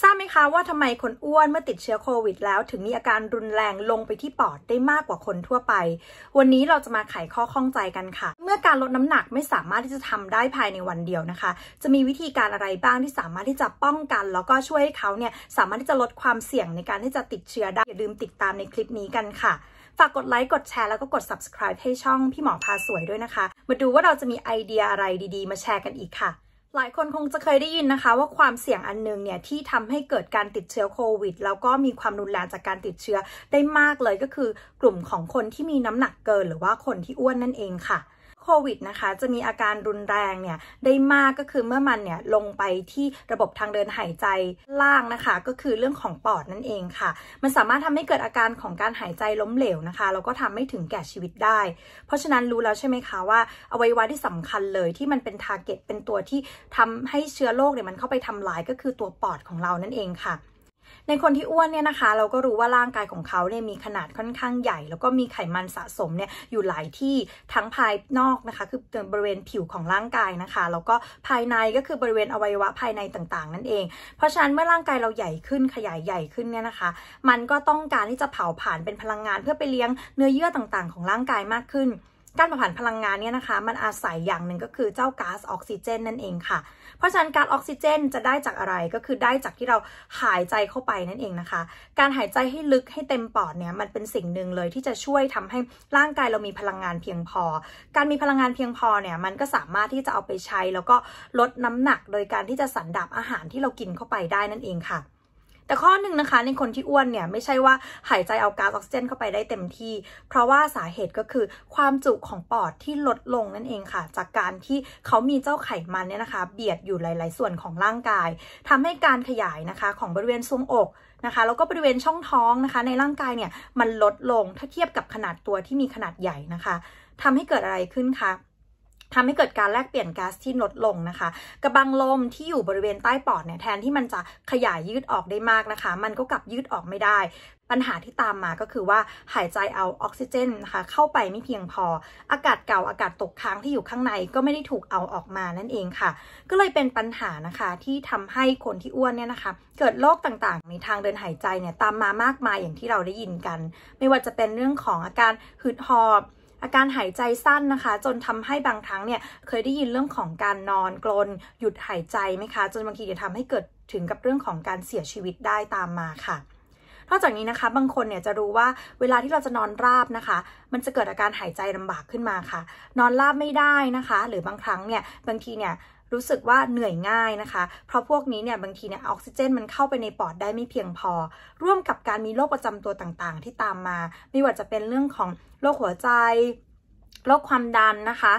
ทราบไหมคะว่าทำไมคนอ้วนเมื่อติดเชื้อโควิดแล้ว ถึงมีอาการรุนแรงลงไปที่ปอดได้มากกว่าคนทั่วไป วันนี้เราจะมาไขข้อข้องใจกันค่ะ เมื่อการลดน้ำหนักไม่สามารถที่จะทำได้ภายในวันเดียวนะคะ จะมีวิธีการอะไรบ้างที่สามารถที่จะป้องกัน แล้วก็ช่วยให้เขาเนี่ยสามารถที่จะลดความเสี่ยงในการที่จะติดเชื้อได้อย่าลืมติดตามในคลิปนี้กันค่ะ ฝากกดไลค์กดแชร์แล้วก็กด subscribe ให้ช่องพี่หมอพาสวยด้วยนะคะ มาดูว่าเราจะมีไอเดียอะไรดี ๆ มาแชร์กันอีกค่ะหลายคนคงจะเคยได้ยินนะคะ ว่าความเสี่ยงอันนึงเนี่ยที่ทำให้เกิดการติดเชื้อโควิด แล้วก็มีความรุนแรงจากการติดเชื้อได้มากเลยก็คือกลุ่มของคนที่มีน้ำหนักเกิน หรือว่าคนที่อ้วนนั่นเองค่ะโควิดนะคะ จะมีอาการรุนแรงเนี่ย ได้มากก็คือเมื่อมันเนี่ยลงไปที่ระบบทางเดินหายใจล่างนะคะ ก็คือเรื่องของปอด นั่นเองค่ะ มันสามารถทำให้เกิดอาการของการหายใจล้มเหลวนะคะ แล้วก็ทำให้ถึงแก่ชีวิตได้ เพราะฉะนั้นรู้แล้วใช่ไหมคะว่า อวัยวะที่สำคัญเลยที่มันเป็นทาร์เก็ตเป็นตัวที่ทำให้เชื้อโรคเนี่ยมันเข้าไปทำลายก็คือตัวปอดของเรานั่นเองค่ะในคนที่อ้วนเนี่ยนะคะเราก็รู้ว่าร่างกายของเขาเนี่ยมีขนาดค่อนข้างใหญ่ แล้วก็มีไขมันสะสมเนี่ยอยู่หลายที่ทั้งภายนอกนะคะ คือบริเวณผิวของร่างกายนะคะแล้วก็ภายในก็คือบริเวณอวัยวะภายในต่างๆนั่นเอง เพราะฉะนั้นเมื่อร่างกายเราใหญ่ขึ้นขยายใหญ่ขึ้นเนี่ยนะคะมันก็ต้องการที่จะเผาผ่านเป็นพลังงานเพื่อไปเลี้ยงเนื้อเยื่อต่างๆของร่างกายมากขึ้นการผ่านพลังงานเนี่ยนะคะ มันอาศัยอย่างหนึ่งก็คือเจ้าก๊าซออกซิเจนนั่นเองค่ะเพราะฉะนั้นก๊าซออกซิเจนจะได้จากอะไรก็คือได้จากที่เราหายใจเข้าไปนั่นเองนะคะ การหายใจให้ลึกให้เต็มปอดเนี่ยมันเป็นสิ่งหนึ่งเลยที่จะช่วยทำให้ร่างกายเรามีพลังงานเพียงพอ การมีพลังงานเพียงพอเนี่ย มันก็สามารถที่จะเอาไปใช้ แล้วก็ลดน้ำหนักโดยการที่จะสันดับอาหารที่เรากินเข้าไปได้นั่นเองค่ะแต่ข้อหนึ่งนะคะ ในคนที่อ้วนเนี่ยไม่ใช่ว่าหายใจเอาก๊าซออกซิเจนเข้าไปได้เต็มที่เพราะว่าสาเหตุก็คือความจุของปอดที่ลดลงนั่นเองค่ะ จากการที่เขามีเจ้าไขมันเนี่ยนะคะเบียดอยู่หลาย ๆ ส่วนของร่างกาย ทำให้การขยายนะคะของบริเวณซรวงอกนะคะ แล้วก็บริเวณช่องท้องนะคะ ในร่างกายเนี่ยมันลดลงถ้าเทียบกับขนาดตัวที่มีขนาดใหญ่นะคะ ทำให้เกิดอะไรขึ้นคะทำให้เกิดการแลกเปลี่ยนก๊าซที่ลดลงนะคะ กระบังลมที่อยู่บริเวณใต้ปอดเนี่ยแทนที่มันจะขยายยืดออกได้มากนะคะ มันก็กลับยืดออกไม่ได้ ปัญหาที่ตามมาก็คือว่าหายใจเอาออกซิเจนนะคะ เข้าไปไม่เพียงพอ อากาศเก่าอากาศตกค้างที่อยู่ข้างในก็ไม่ได้ถูกเอาออกมานั่นเองค่ะ ก็เลยเป็นปัญหานะคะที่ทำให้คนที่อ้วนเนี่ยนะคะ เกิดโรคต่างๆในทางเดินหายใจเนี่ยตามมามากมายอย่างที่เราได้ยินกัน ไม่ว่าจะเป็นเรื่องของอาการหืดหอบอาการหายใจสั้นนะคะ จนทำให้บางครั้งเนี่ยเคยได้ยินเรื่องของการนอนกลนหยุดหายใจไหมคะ จนบางทีจะทำให้เกิดถึงกับเรื่องของการเสียชีวิตได้ตามมาค่ะนอกจากนี้นะคะ บางคนเนี่ยจะรู้ว่าเวลาที่เราจะนอนราบนะคะ มันจะเกิดอาการหายใจลำบากขึ้นมาค่ะ นอนราบไม่ได้นะคะ หรือบางครั้งเนี่ยบางทีเนี่ยรู้สึกว่าเหนื่อยง่ายนะคะ เพราะพวกนี้เนี่ย บางทีเนี่ย ออกซิเจนมันเข้าไปในปอดได้ไม่เพียงพอ ร่วมกับการมีโรคประจำตัวต่างๆ ที่ตามมา ไม่ว่าจะเป็นเรื่องของโรคหัวใจโรคความดันนะคะ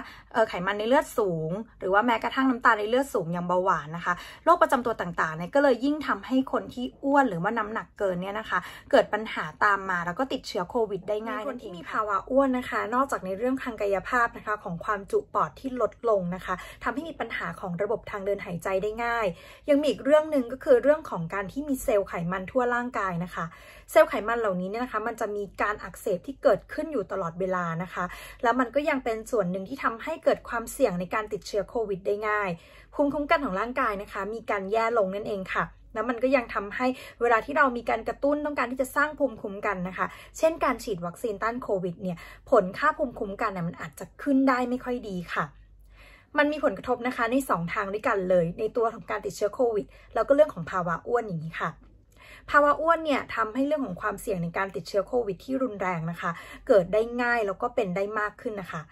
ไขมันในเลือดสูง หรือว่าแม้กระทั่งน้ำตาลในเลือดสูงอย่างเบาหวานนะคะ โรคประจำตัวต่างๆเนี่ยก็เลยยิ่งทำให้คนที่อ้วนหรือว่าน้าหนักเกินเนี่ยนะคะ เกิดปัญหาตามมา แล้วก็ติดเชื้อโควิด ได้ง่าย คนที่มีภาวะอ้วนนะคะ นอกจากในเรื่องทางกายภาพนะคะ ของความจุปอดที่ลดลงนะคะ ทำให้มีปัญหาของระบบทางเดินหายใจได้ง่าย ยังมีอีกเรื่องหนึ่งก็คือเรื่องของการที่มีเซลล์ไขมันทั่วร่างกายนะคะ เซลล์ไขมันเหล่านี้เนี่ยนะคะ มันจะมีการอักเสบที่เกิดขึ้นอยู่ตลอดเวลานะคะ แล้วมันก็ยังเป็นส่วนหนึ่งที่ทำให้เกิดความเสี่ยงในการติดเชื้อโควิด ได้ง่าย ภูมิคุ้มกันของร่างกายนะคะ มีการแย่ลงนั่นเองค่ะ แล้วมันก็ยังทำให้เวลาที่เรามีการกระตุ้นต้องการที่จะสร้างภูมิคุ้มกันนะคะ เช่นการฉีดวัคซีนต้านโควิด เนี่ย ผลค่าภูมิคุ้มกันน่ยมันอาจจะขึ้นได้ไม่ค่อยดีค่ะ มันมีผลกระทบนะคะใน2ทางด้วยกันเลยในตัวของการติดเชื้อโควิด แล้วก็เรื่องของภาวะอ้วนอย่างนี้ค่ะภาวะอ้วนเนี่ยทำให้เรื่องของความเสี่ยงในการติดเชื้อโควิดที่รุนแรงนะคะ เกิดได้ง่ายแล้วก็เป็นได้มากขึ้นนะคะ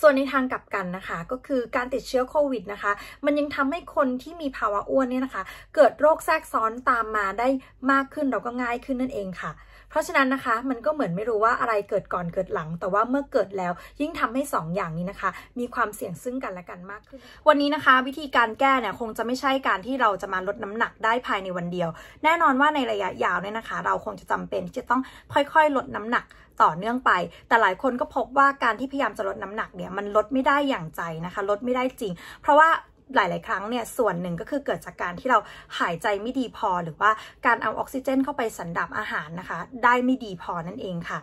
ส่วนในทางกลับกันนะคะ ก็คือการติดเชื้อโควิดนะคะ มันยังทำให้คนที่มีภาวะอ้วนเนี่ยนะคะเกิดโรคแทรกซ้อนตามมาได้มากขึ้นเราก็ง่ายขึ้นนั่นเองค่ะเพราะฉะนั้นนะคะมันก็เหมือนไม่รู้ว่าอะไรเกิดก่อนเกิดหลังแต่ว่าเมื่อเกิดแล้วยิ่งทำให้2ออย่างนี้นะคะ มีความเสี่ยงซึ่งกันและกันมากขึ้น วันนี้นะคะ วิธีการแก้เนี่ยคงจะไม่ใช่การที่เราจะมาลดน้ำหนักได้ภายในวันเดียว แน่นอนว่าในระยะยาวเนี่ยนะคะ เราคงจะจำเป็นที่จะต้องค่อยๆลดน้ำหนักต่อเนื่องไป แต่หลายคนก็พบว่าการที่พยายามจะลดน้ำหนักเนี่ยมันลดไม่ได้อย่างใจนะคะ ลดไม่ได้จริง เพราะว่าหลาย ๆครั้งเนี่ย ส่วนหนึ่งก็คือเกิดจากการที่เราหายใจไม่ดีพอ หรือว่าการเอาออกซิเจนเข้าไปสันดับอาหารนะคะ ได้ไม่ดีพอนั่นเองค่ะ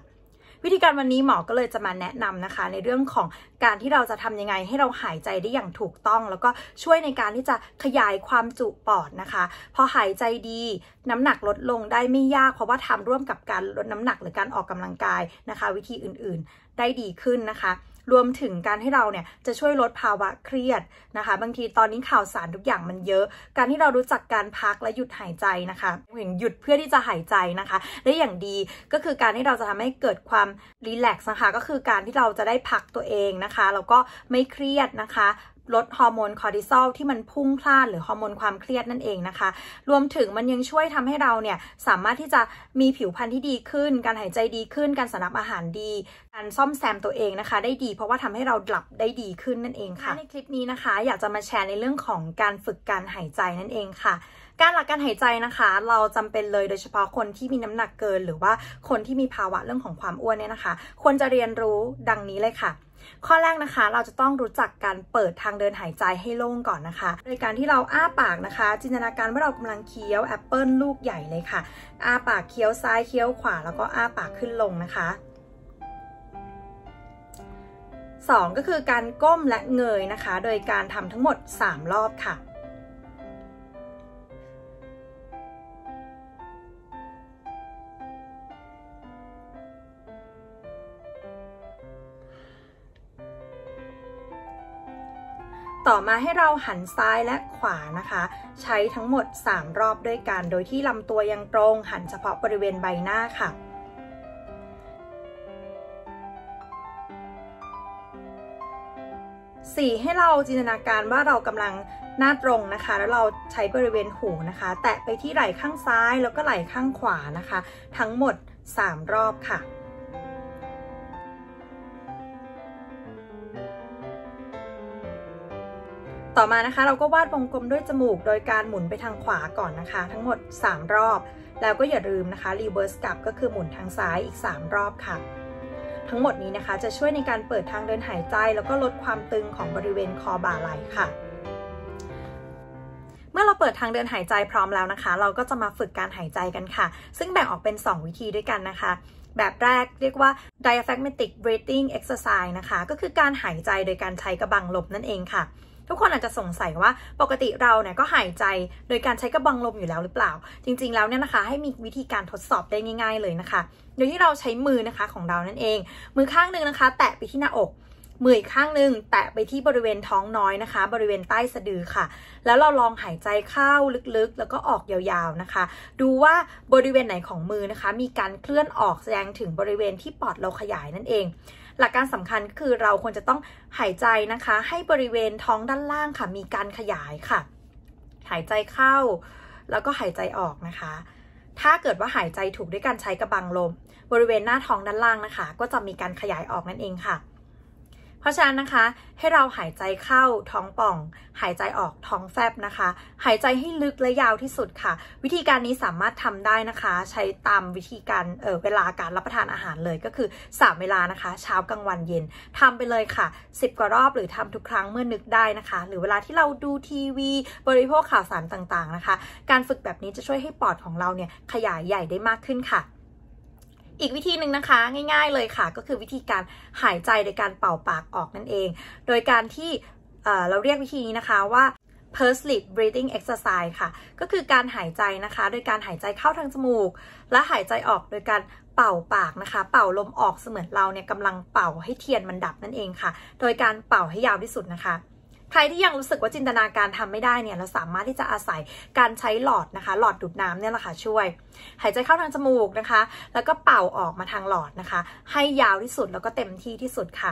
วิธีการวันนี้หมอ ก็เลยจะมาแนะนำนะคะ ในเรื่องของการที่เราจะทำยังไง ให้เราหายใจได้อย่างถูกต้อง แล้วก็ช่วยในการที่จะขยายความจุปอดนะคะ พอหายใจดี น้ำหนักลดลงได้ไม่ยาก เพราะว่าทำร่วมกับการลดน้ำหนักหรือการออกกำลังกายนะคะ วิธีอื่น ๆ ได้ดีขึ้นนะคะรวมถึงการให้เราเนี่ยจะช่วยลดภาวะเครียดนะคะ บางทีตอนนี้ข่าวสารทุกอย่างมันเยอะ การที่เรารู้จักการพักและหยุดหายใจนะคะถึนหยุดเพื่อที่จะหายใจนะคะ และอย่างดีก็คือการที่เราจะทำให้เกิดความรีแลกซ์นะคะก็คือการที่เราจะได้พักตัวเองนะคะแล้วก็ไม่เครียดนะคะลดฮอร์โมนคอร์ติซอลที่มันพุ่งพล่านหรือฮอร์โมนความเครียดนั่นเองนะคะ รวมถึงมันยังช่วยทำให้เราเนี่ยสามารถที่จะมีผิวพรรณที่ดีขึ้น การหายใจดีขึ้น การสนับอาหารดี การซ่อมแซมตัวเองนะคะ ได้ดีเพราะว่าทำให้เราหลับได้ดีขึ้นนั่นเองค่ะ ในคลิปนี้นะคะ อยากจะมาแชร์ในเรื่องของการฝึกการหายใจนั่นเองค่ะ การหลักการหายใจนะคะ เราจำเป็นเลยโดยเฉพาะคนที่มีน้ำหนักเกิน หรือว่าคนที่มีภาวะเรื่องของความอ้วนเนี่ยนะคะ ควรจะเรียนรู้ดังนี้เลยค่ะข้อแรกนะคะเราจะต้องรู้จักการเปิดทางเดินหายใจให้โล่ง ก่อนนะคะ โดยการที่เราอ้าปากนะคะจินตนาการว่าเรากำลังเคี้ยวแอปเปิลลูกใหญ่เลยค่ะอ้าปากเคี้ยวซ้ายเคี้ยวขวาแล้วก็อ้าปากขึ้นลงนะคะ2ก็คือการก้มและเงยนะคะ โดยการทำทั้งหมด 3 รอบค่ะต่อมาให้เราหันซ้ายและขวานะคะ ใช้ทั้งหมด 3 รอบด้วยกันโดยที่ลำตัวยังตรง หันเฉพาะบริเวณใบหน้าค่ะสี่ให้เราจินตนาการว่าเรากำลังหน้าตรงนะคะ แล้วเราใช้บริเวณหูนะคะแตะไปที่ไหล่ข้างซ้าย แล้วก็ไหล่ข้างขวานะคะ ทั้งหมด3รอบค่ะต่อมานะคะเราก็วาดวงกลมด้วยจมูกโดยการหมุนไปทางขวาก่อนนะคะ ทั้งหมด 3 รอบ แล้วก็อย่าลืมนะคะรีเวิร์สกลับก็คือหมุนทางซ้ายอีก 3 รอบค่ะ ทั้งหมดนี้นะคะจะช่วยในการเปิดทางเดินหายใจ แล้วก็ลดความตึงของบริเวณคอบ่าไหล่ค่ะ เมื่อเราเปิดทางเดินหายใจพร้อมแล้วนะคะ เราก็จะมาฝึกการหายใจกันค่ะ ซึ่งแบ่งออกเป็น 2 วิธีด้วยกันนะคะ แบบแรกเรียกว่า diaphragmatic breathing exercise นะคะ ก็คือการหายใจโดยการใช้กระบังลมนั่นเองค่ะทุกคนอาจจะสงสัยว่าปกติเราเนี่ยก็หายใจโดยการใช้กระบองลมอยู่แล้วหรือเปล่า จริงๆแล้วเนี่ยนะคะให้มีวิธีการทดสอบได้ง่าย ๆเลยนะคะโดยที่เราใช้มือนะคะของเรานั่นเอง มือข้างหนึ่งนะคะ แตะไปที่หน้าอกมืออีกข้างหนึ่งแตะไปที่บริเวณท้องน้อยนะคะ บริเวณใต้สะดือค่ะ แล้วเราลองหายใจเข้าลึกๆ แล้วก็ออกยาวๆนะคะ ดูว่าบริเวณไหนของมือนะคะ มีการเคลื่อนออกแสดงถึงบริเวณที่ปอดเราขยายนั่นเองหลักการสำคัญคือเราควรจะต้องหายใจนะคะ ให้บริเวณท้องด้านล่างค่ะ มีการขยายค่ะ หายใจเข้า แล้วก็หายใจออกนะคะ ถ้าเกิดว่าหายใจถูกด้วยการใช้กระบังลมบริเวณหน้าท้องด้านล่างนะคะ ก็จะมีการขยายออกนั่นเองค่ะเพราะฉะนั้นนะคะให้เราหายใจเข้าท้องป่อง หายใจออกท้องแฟบนะคะ หายใจให้ลึกและยาวที่สุดค่ะ วิธีการนี้สามารถทำได้นะคะ ใช้ตามวิธีการเเวลาการรับประทานอาหารเลยก็คือ3เวลานะคะเช้ากลางวันเย็น ทำไปเลยค่ะ10กว่ารอบหรือทำทุกครั้งเมื่อนึกได้นะคะ หรือเวลาที่เราดูทีวี บริโภคข่าวสารต่างๆนะคะ การฝึกแบบนี้จะช่วยให้ปอดของเราเนี่ยขยายใหญ่ได้มากขึ้นค่ะอีกวิธีหนึ่งนะคะง่ายๆเลยค่ะ ก็คือวิธีการหายใจโดยการเป่าปากออกนั่นเอง โดยการที่เราเรียกวิธีนี้นะคะว่า p e r s l i p breathing exercise ค่ะ ก็คือการหายใจนะคะ โดยการหายใจเข้าทางจมูก และหายใจออกโดยการเป่าปากนะคะ เป่าลมออกเสมือนเราเนี่ยกำลังเป่าให้เทียนมันดับนั่นเองค่ะ โดยการเป่าให้ยาวที่สุดนะคะใครที่ยังรู้สึกว่าจินตนาการทำไม่ได้เนี่ยเราสามารถที่จะอาศัยการใช้หลอดนะคะ หลอดดูดน้ำเนี่ยแหละค่ะช่วย หายใจเข้าทางจมูกนะคะ แล้วก็เป่าออกมาทางหลอดนะคะ ให้ยาวที่สุด แล้วก็เต็มที่ที่สุดค่ะ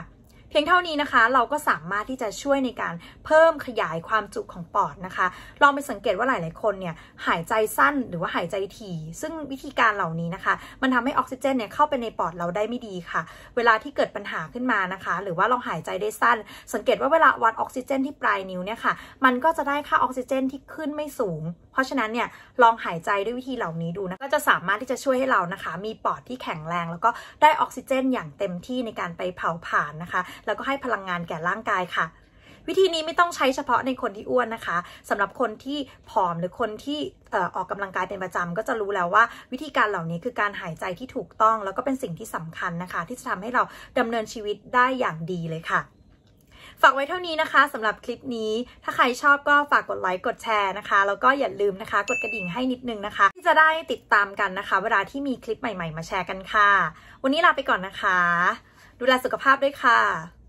เพียงเท่านี้นะคะเราก็สามารถที่จะช่วยในการเพิ่มขยายความจุของปอดนะคะ ลองไปสังเกตว่าหลายๆคนเนี่ย หายใจสั้นหรือว่าหายใจถี่ซึ่งวิธีการเหล่านี้นะคะ มันทำให้ออกซิเจนเนี่ยเข้าไปในปอดเราได้ไม่ดีค่ะ เวลาที่เกิดปัญหาขึ้นมานะคะ หรือว่าเราหายใจได้สั้น สังเกตว่าเวลาวัดออกซิเจนที่ปลายนิ้วเนี่ยค่ะมันก็จะได้ค่าออกซิเจนที่ขึ้นไม่สูง เพราะฉะนั้นเนี่ยลองหายใจด้วยวิธีเหล่านี้ดูนะก็จะสามารถที่จะช่วยให้เรานะคะ มีปอดที่แข็งแรง แล้วก็ได้ออกซิเจนอย่างเต็มที่ในการไปเผาผลาญนะคะแล้วก็ให้พลังงานแก่ร่างกายค่ะ วิธีนี้ไม่ต้องใช้เฉพาะในคนที่อ้วนนะคะ สำหรับคนที่ผอมหรือคนที่ออกกำลังกายเป็นประจำก็จะรู้แล้วว่า วิธีการเหล่านี้คือการหายใจที่ถูกต้อง แล้วก็เป็นสิ่งที่สำคัญนะคะ ที่จะทำให้เราดำเนินชีวิตได้อย่างดีเลยค่ะ ฝากไว้เท่านี้นะคะสำหรับคลิปนี้ถ้าใครชอบก็ฝากกดไลค์กดแชร์นะคะแล้วก็อย่าลืมนะคะ กดกระดิ่งให้นิดนึงนะคะที่จะได้ติดตามกันนะคะ เวลาที่มีคลิปใหม่ ๆ มาแชร์กันค่ะ วันนี้ลาไปก่อนนะคะดูแลสุขภาพด้วยค่ะ